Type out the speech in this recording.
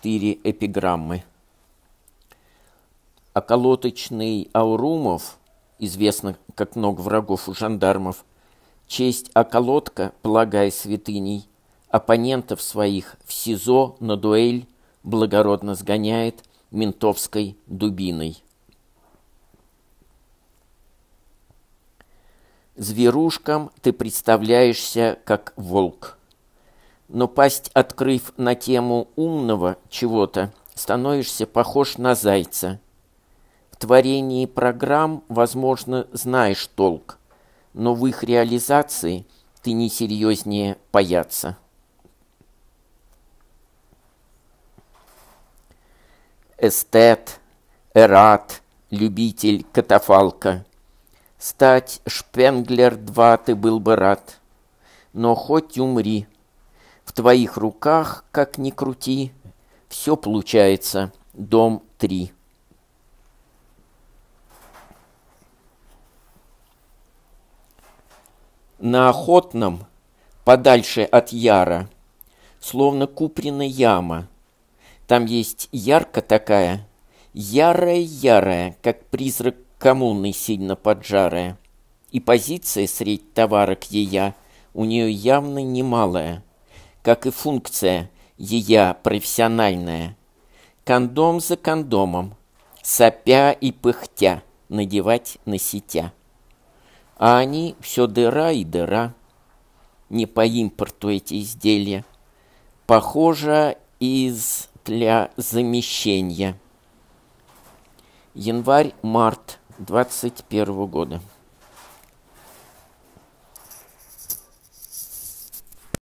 четыре эпиграммы. Околоточный Аурумов, известно как ног врагов у жандармов, честь околотка, полагая святыней, оппонентов своих в СИЗО на дуэль благородно сгоняет ментовской дубиной. Зверушкам ты представляешься как волк – но пасть открыв на тему умного чего-то, становишься похож на зайца. В творении программ, возможно, знаешь толк, но в их реализации ты не серьезнее паяться. Эстет, эрат, любитель катафалка. Стать Шпенглер-2 ты был бы рад, но хоть умри – в твоих руках, как ни крути, все получается. Дом 3. На охотном, подальше от яра, словно куприна яма. Там есть ярко такая, ярая-ярая, как призрак коммуны сильно поджарая. И позиция средь товарок ея у нее явно немалая – как и функция ее профессиональная. Кондом за кондомом, сопя и пыхтя, надевать на сетя. А они все дыра и дыра. Не по импорту эти изделия. Похоже, из для замещения. Январь-март 2021 года.